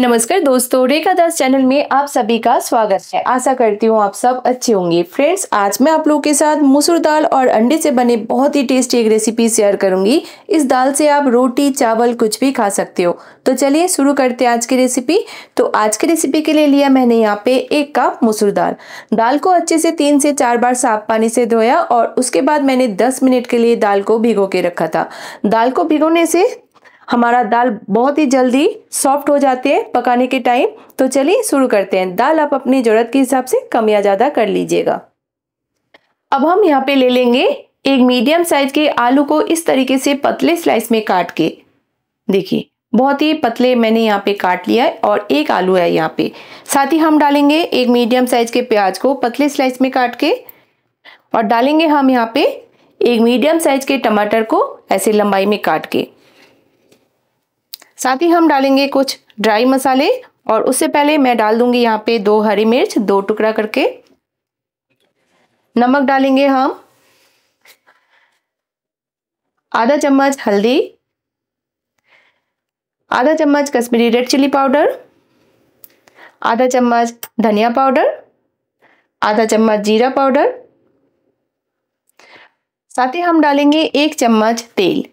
नमस्कार दोस्तों रेखा दास चैनल में आप सभी का स्वागत है आशा करती हूँ आप सब अच्छे होंगे फ्रेंड्स आज मैं आप लोगों के साथ मसूर दाल और अंडे से बने बहुत ही टेस्टी एक रेसिपी शेयर करूंगी इस दाल से आप रोटी चावल कुछ भी खा सकते हो तो चलिए शुरू करते हैं आज की रेसिपी तो आज की रेसिपी के लिए लिया मैंने यहाँ पे एक कप मसूर दाल दाल को अच्छे से तीन से चार बार साफ पानी से धोया और उसके बाद मैंने दस मिनट के लिए दाल को भिगो के रखा था दाल को भिगोने से हमारा दाल बहुत ही जल्दी सॉफ्ट हो जाते हैं पकाने के टाइम तो चलिए शुरू करते हैं दाल आप अपनी ज़रूरत के हिसाब से कम या ज़्यादा कर लीजिएगा अब हम यहाँ पे ले लेंगे एक मीडियम साइज के आलू को इस तरीके से पतले स्लाइस में काट के देखिए बहुत ही पतले मैंने यहाँ पे काट लिया है और एक आलू है यहाँ पे साथ ही हम डालेंगे एक मीडियम साइज के प्याज को पतले स्लाइस में काट के और डालेंगे हम यहाँ पे एक मीडियम साइज के टमाटर को ऐसे लंबाई में काट के साथ ही हम डालेंगे कुछ ड्राई मसाले और उससे पहले मैं डाल दूंगी यहाँ पे दो हरी मिर्च दो टुकड़ा करके नमक डालेंगे हम आधा चम्मच हल्दी आधा चम्मच कश्मीरी रेड चिल्ली पाउडर आधा चम्मच धनिया पाउडर आधा चम्मच जीरा पाउडर साथ ही हम डालेंगे एक चम्मच तेल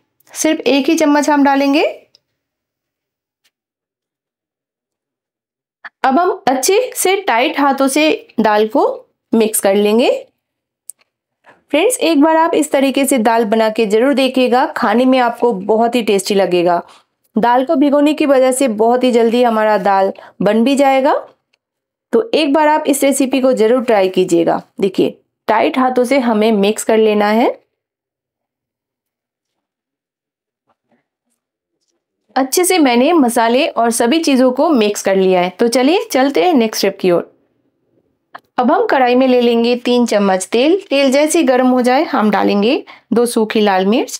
सिर्फ एक ही चम्मच हम डालेंगे अब हम अच्छे से टाइट हाथों से दाल को मिक्स कर लेंगे फ्रेंड्स एक बार आप इस तरीके से दाल बना के ज़रूर देखिएगा खाने में आपको बहुत ही टेस्टी लगेगा दाल को भिगोने की वजह से बहुत ही जल्दी हमारा दाल बन भी जाएगा तो एक बार आप इस रेसिपी को ज़रूर ट्राई कीजिएगा देखिए टाइट हाथों से हमें मिक्स कर लेना है अच्छे से मैंने मसाले और सभी चीज़ों को मिक्स कर लिया है तो चलिए चलते हैं नेक्स्ट स्टेप की ओर अब हम कढ़ाई में ले लेंगे तीन चम्मच तेल तेल जैसे गर्म हो जाए हम डालेंगे दो सूखी लाल मिर्च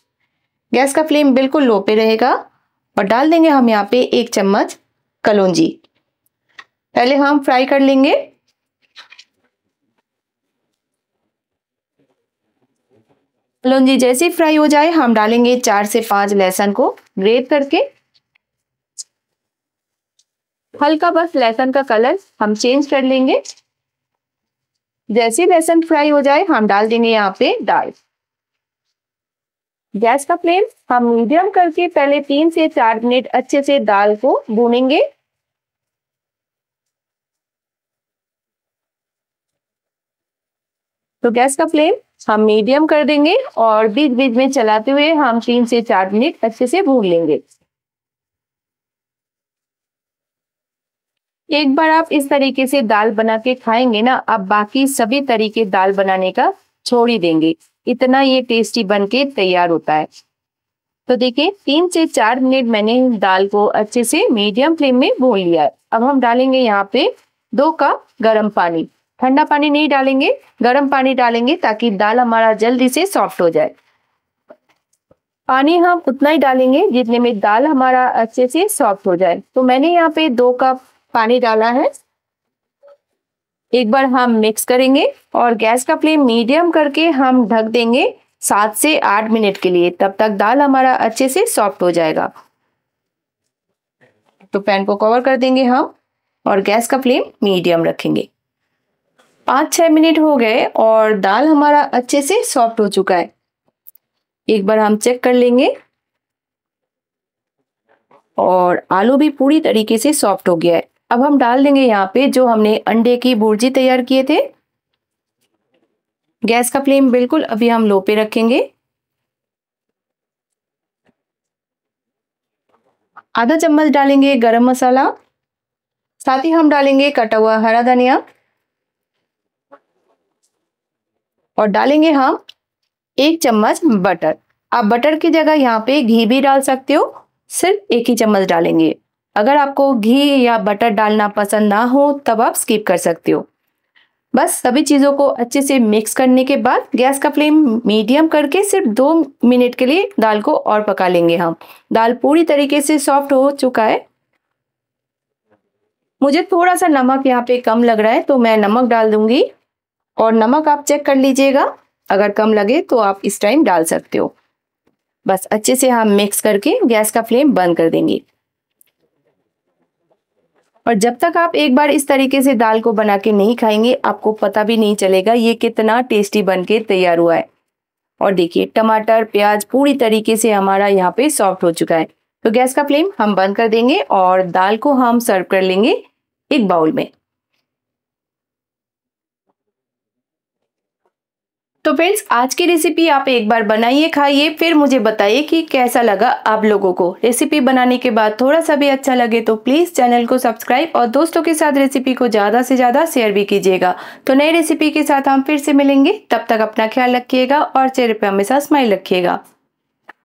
गैस का फ्लेम बिल्कुल लो पे रहेगा और डाल देंगे हम यहाँ पे एक चम्मच कलौजी पहले हम फ्राई कर लेंगे कलौजी जैसे फ्राई हो जाए हम डालेंगे चार से पांच लहसुन को ग्रेट करके हल्का बस लहसन का कलर हम चेंज कर लेंगे जैसे लहसन फ्राई हो जाए हम डाल देंगे यहाँ पे दाल गैस का फ्लेम हम मीडियम करके पहले तीन से चार मिनट अच्छे से दाल को भूनेंगे तो गैस का फ्लेम हम मीडियम कर देंगे और बीच बीच में चलाते हुए हम तीन से चार मिनट अच्छे से भून लेंगे एक बार आप इस तरीके से दाल बना के खाएंगे ना आप बाकी सभी तरीके दाल बनाने का छोड़ ही देंगे इतना ये टेस्टी बन के तैयार होता है तो देखिए तीन से चार मिनट मैंने दाल को अच्छे से मीडियम फ्लेम में भून लिया है अब हम डालेंगे यहाँ पे दो कप गर्म पानी ठंडा पानी नहीं डालेंगे गर्म पानी डालेंगे ताकि दाल हमारा जल्दी से सॉफ्ट हो जाए पानी हम उतना ही डालेंगे जितने में दाल हमारा अच्छे से सॉफ्ट हो जाए तो मैंने यहाँ पे दो कप पानी डाला है एक बार हम मिक्स करेंगे और गैस का फ्लेम मीडियम करके हम ढक देंगे सात से आठ मिनट के लिए तब तक दाल हमारा अच्छे से सॉफ्ट हो जाएगा तो पैन को कवर कर देंगे हम और गैस का फ्लेम मीडियम रखेंगे पाँच छः मिनट हो गए और दाल हमारा अच्छे से सॉफ्ट हो चुका है एक बार हम चेक कर लेंगे और आलू भी पूरी तरीके से सॉफ्ट हो गया है अब हम डाल देंगे यहाँ पे जो हमने अंडे की भुर्जी तैयार किए थे गैस का फ्लेम बिल्कुल अभी हम लो पे रखेंगे आधा चम्मच डालेंगे गरम मसाला साथ ही हम डालेंगे कटा हुआ हरा धनिया और डालेंगे हम एक चम्मच बटर आप बटर की जगह यहाँ पे घी भी डाल सकते हो सिर्फ एक ही चम्मच डालेंगे अगर आपको घी या बटर डालना पसंद ना हो तब आप स्किप कर सकते हो बस सभी चीज़ों को अच्छे से मिक्स करने के बाद गैस का फ्लेम मीडियम करके सिर्फ दो मिनट के लिए दाल को और पका लेंगे हम दाल पूरी तरीके से सॉफ्ट हो चुका है मुझे थोड़ा सा नमक यहाँ पे कम लग रहा है तो मैं नमक डाल दूंगी और नमक आप चेक कर लीजिएगा अगर कम लगे तो आप इस टाइम डाल सकते हो बस अच्छे से हम मिक्स करके गैस का फ्लेम बंद कर देंगे और जब तक आप एक बार इस तरीके से दाल को बना के नहीं खाएंगे आपको पता भी नहीं चलेगा ये कितना टेस्टी बन के तैयार हुआ है और देखिए टमाटर प्याज पूरी तरीके से हमारा यहाँ पे सॉफ्ट हो चुका है तो गैस का फ्लेम हम बंद कर देंगे और दाल को हम सर्व कर लेंगे एक बाउल में तो फ्रेंड्स आज की रेसिपी आप एक बार बनाइए खाइए फिर मुझे बताइए कि कैसा लगा आप लोगों को रेसिपी बनाने के बाद थोड़ा सा भी अच्छा लगे तो प्लीज़ चैनल को सब्सक्राइब और दोस्तों के साथ रेसिपी को ज़्यादा से ज़्यादा शेयर भी कीजिएगा तो नई रेसिपी के साथ हम फिर से मिलेंगे तब तक अपना ख्याल रखिएगा और चेहरे पर हमेशा स्माइल रखिएगा